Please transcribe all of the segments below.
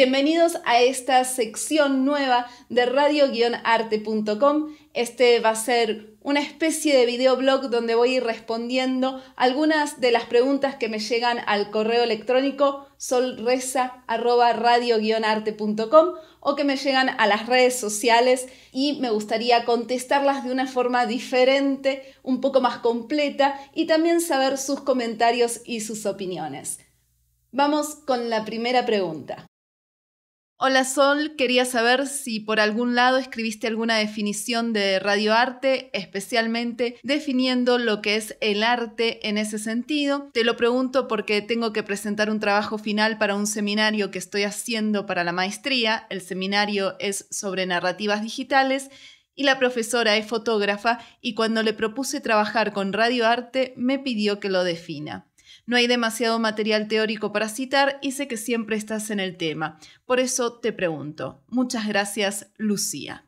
Bienvenidos a esta sección nueva de radio-arte.com. Este va a ser una especie de videoblog donde voy a ir respondiendo algunas de las preguntas que me llegan al correo electrónico solreza.radio-arte.com o que me llegan a las redes sociales y me gustaría contestarlas de una forma diferente, un poco más completa y también saber sus comentarios y sus opiniones. Vamos con la primera pregunta. Hola Sol, quería saber si por algún lado escribiste alguna definición de radioarte, especialmente definiendo lo que es el arte en ese sentido. Te lo pregunto porque tengo que presentar un trabajo final para un seminario que estoy haciendo para la maestría. El seminario es sobre narrativas digitales y la profesora es fotógrafa y cuando le propuse trabajar con radioarte me pidió que lo defina. No hay demasiado material teórico para citar y sé que siempre estás en el tema. Por eso te pregunto. Muchas gracias, Lucía.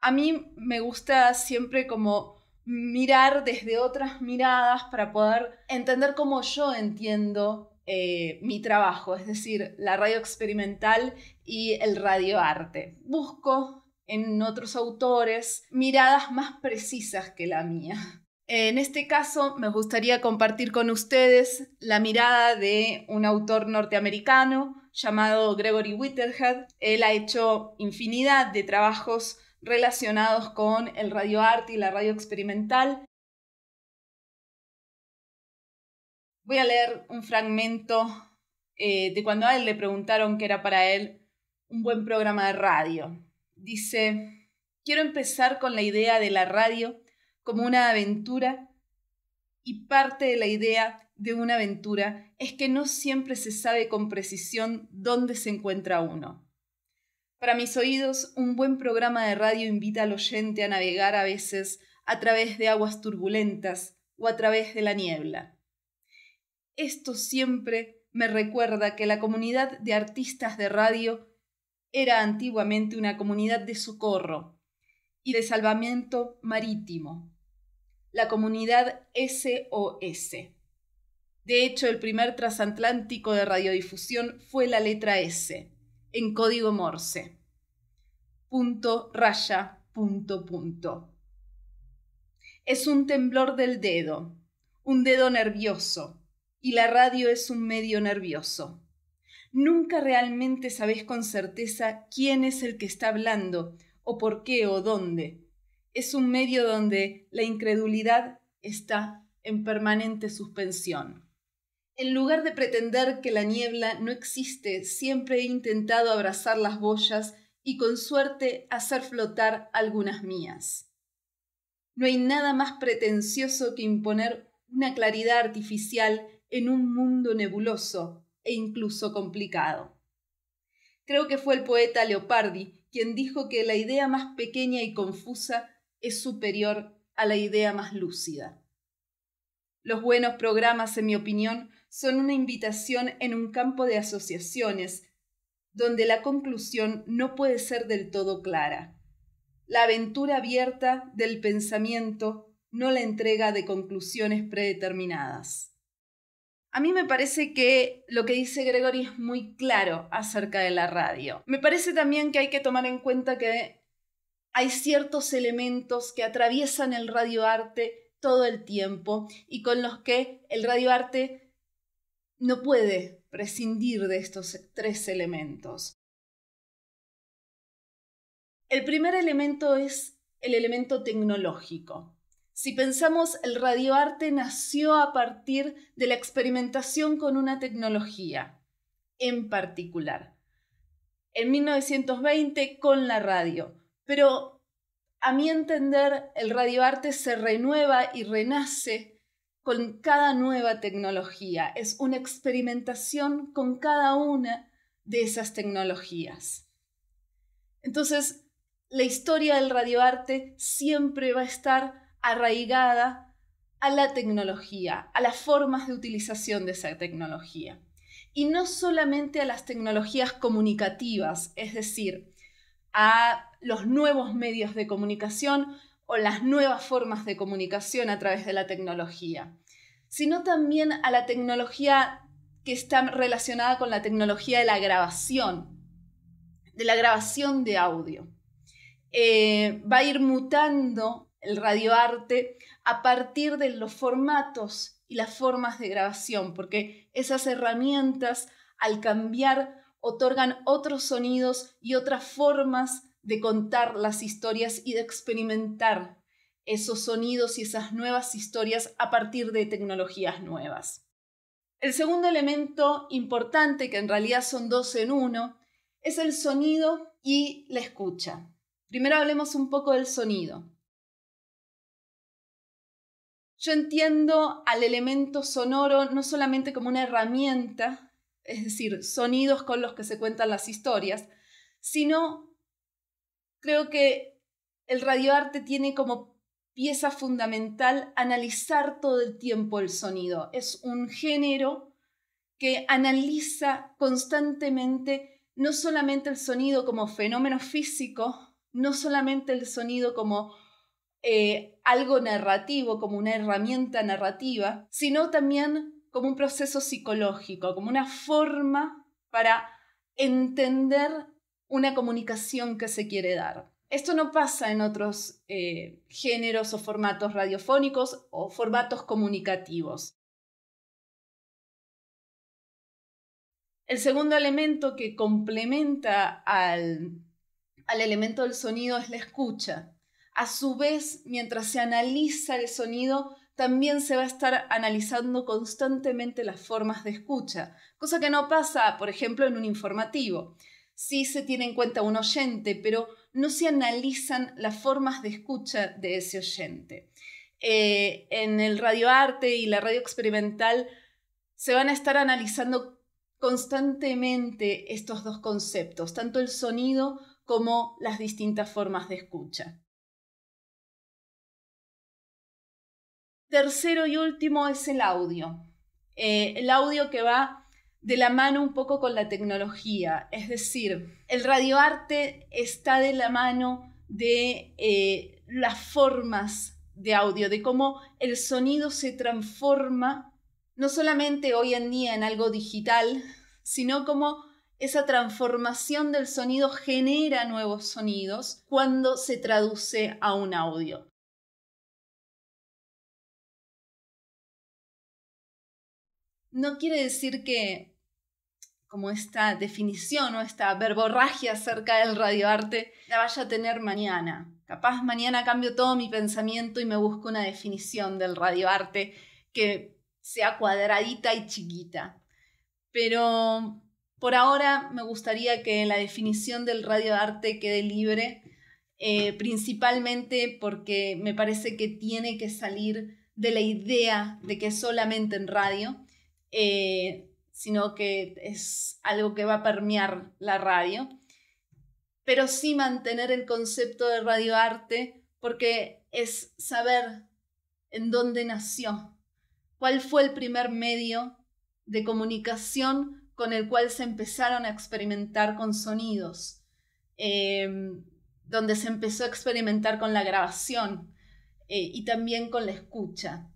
A mí me gusta siempre como mirar desde otras miradas para poder entender cómo yo entiendo eh, mi trabajo, es decir, la radio experimental y el radioarte. Busco en otros autores miradas más precisas que la mía. En este caso, me gustaría compartir con ustedes la mirada de un autor norteamericano llamado Gregory Whitterhead. Él ha hecho infinidad de trabajos relacionados con el radioarte y la radio experimental. Voy a leer un fragmento eh, de cuando a él le preguntaron qué era para él un buen programa de radio. Dice, quiero empezar con la idea de la radio como una aventura y parte de la idea de una aventura es que no siempre se sabe con precisión dónde se encuentra uno. Para mis oídos, un buen programa de radio invita al oyente a navegar a veces a través de aguas turbulentas o a través de la niebla. Esto siempre me recuerda que la comunidad de artistas de radio era antiguamente una comunidad de socorro y de salvamiento marítimo, la comunidad SOS. De hecho, el primer transatlántico de radiodifusión fue la letra S, en código Morse. Punto, raya, punto, punto. Es un temblor del dedo, un dedo nervioso, y la radio es un medio nervioso. Nunca realmente sabes con certeza quién es el que está hablando, o por qué, o dónde, es un medio donde la incredulidad está en permanente suspensión. En lugar de pretender que la niebla no existe, siempre he intentado abrazar las boyas y con suerte hacer flotar algunas mías. No hay nada más pretencioso que imponer una claridad artificial en un mundo nebuloso e incluso complicado. Creo que fue el poeta Leopardi quien dijo que la idea más pequeña y confusa es superior a la idea más lúcida. Los buenos programas, en mi opinión, son una invitación en un campo de asociaciones donde la conclusión no puede ser del todo clara. La aventura abierta del pensamiento no la entrega de conclusiones predeterminadas. A mí me parece que lo que dice Gregory es muy claro acerca de la radio. Me parece también que hay que tomar en cuenta que hay ciertos elementos que atraviesan el radioarte todo el tiempo y con los que el radioarte no puede prescindir de estos tres elementos. El primer elemento es el elemento tecnológico. Si pensamos, el radioarte nació a partir de la experimentación con una tecnología en particular. En 1920 con la radio, pero a mi entender, el radioarte se renueva y renace con cada nueva tecnología. Es una experimentación con cada una de esas tecnologías. Entonces, la historia del radioarte siempre va a estar arraigada a la tecnología, a las formas de utilización de esa tecnología. Y no solamente a las tecnologías comunicativas, es decir, a los nuevos medios de comunicación o las nuevas formas de comunicación a través de la tecnología, sino también a la tecnología que está relacionada con la tecnología de la grabación, de la grabación de audio. Eh, va a ir mutando el radioarte a partir de los formatos y las formas de grabación, porque esas herramientas al cambiar otorgan otros sonidos y otras formas de contar las historias y de experimentar esos sonidos y esas nuevas historias a partir de tecnologías nuevas. El segundo elemento importante, que en realidad son dos en uno, es el sonido y la escucha. Primero hablemos un poco del sonido. Yo entiendo al elemento sonoro no solamente como una herramienta es decir, sonidos con los que se cuentan las historias, sino creo que el radioarte tiene como pieza fundamental analizar todo el tiempo el sonido. Es un género que analiza constantemente no solamente el sonido como fenómeno físico, no solamente el sonido como eh, algo narrativo, como una herramienta narrativa, sino también como un proceso psicológico, como una forma para entender una comunicación que se quiere dar. Esto no pasa en otros eh, géneros o formatos radiofónicos o formatos comunicativos. El segundo elemento que complementa al elemento del sonido es la escucha. A su vez, mientras se analiza el sonido, también se va a estar analizando constantemente las formas de escucha, cosa que no pasa, por ejemplo, en un informativo. Sí se tiene en cuenta un oyente, pero no se analizan las formas de escucha de ese oyente. Eh, en el radioarte y la radio experimental se van a estar analizando constantemente estos dos conceptos, tanto el sonido como las distintas formas de escucha. tercero y último es el audio. Eh, el audio que va de la mano un poco con la tecnología, es decir, el radioarte está de la mano de eh, las formas de audio, de cómo el sonido se transforma, no solamente hoy en día en algo digital, sino cómo esa transformación del sonido genera nuevos sonidos cuando se traduce a un audio. no quiere decir que como esta definición o esta verborragia acerca del radioarte la vaya a tener mañana. Capaz mañana cambio todo mi pensamiento y me busco una definición del radioarte que sea cuadradita y chiquita. Pero por ahora me gustaría que la definición del radioarte quede libre, eh, principalmente porque me parece que tiene que salir de la idea de que solamente en radio eh, sino que es algo que va a permear la radio, pero sí mantener el concepto de radioarte porque es saber en dónde nació, cuál fue el primer medio de comunicación con el cual se empezaron a experimentar con sonidos, em, donde se empezó a experimentar con la grabación eh, y también con la escucha.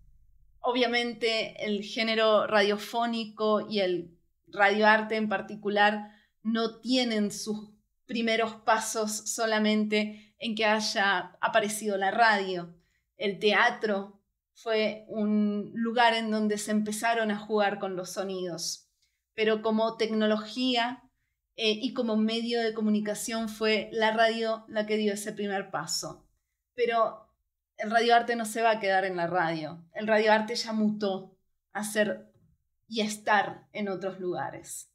Obviamente el género radiofónico y el radioarte en particular no tienen sus primeros pasos solamente en que haya aparecido la radio. El teatro fue un lugar en donde se empezaron a jugar con los sonidos, pero como tecnología eh, y como medio de comunicación fue la radio la que dio ese primer paso. Pero el radioarte no se va a quedar en la radio. El radioarte ya mutó a ser y estar en otros lugares.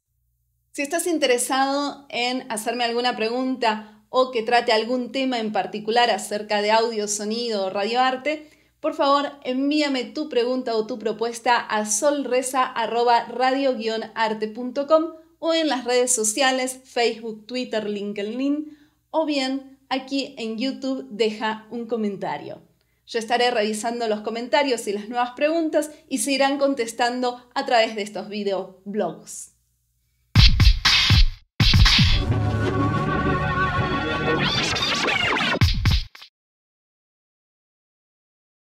Si estás interesado en hacerme alguna pregunta o que trate algún tema en particular acerca de audio, sonido o radioarte, por favor envíame tu pregunta o tu propuesta a solreza.radio-arte.com o en las redes sociales Facebook, Twitter, LinkedIn o bien aquí en YouTube deja un comentario. Yo estaré revisando los comentarios y las nuevas preguntas y se irán contestando a través de estos videoblogs.